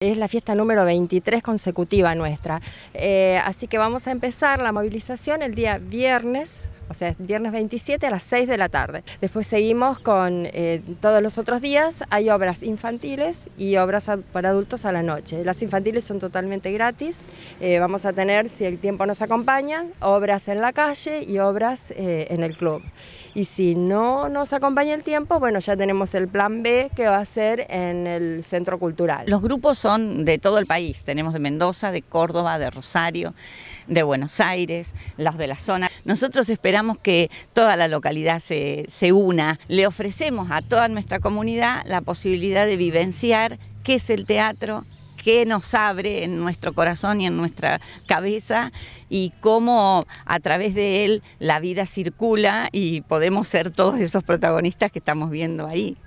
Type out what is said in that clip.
Es la fiesta número 23 consecutiva nuestra. Eh, así que vamos a empezar la movilización el día viernes o sea, viernes 27 a las 6 de la tarde. Después seguimos con eh, todos los otros días, hay obras infantiles y obras para adultos a la noche. Las infantiles son totalmente gratis, eh, vamos a tener, si el tiempo nos acompaña, obras en la calle y obras eh, en el club. Y si no nos acompaña el tiempo, bueno, ya tenemos el plan B que va a ser en el centro cultural. Los grupos son de todo el país, tenemos de Mendoza, de Córdoba, de Rosario, de Buenos Aires, las de la zona nosotros esperamos que toda la localidad se, una. Le ofrecemos a toda nuestra comunidad la posibilidad de vivenciar qué es el teatro, qué nos abre en nuestro corazón y en nuestra cabeza y cómo a través de él la vida circula y podemos ser todos esos protagonistas que estamos viendo ahí.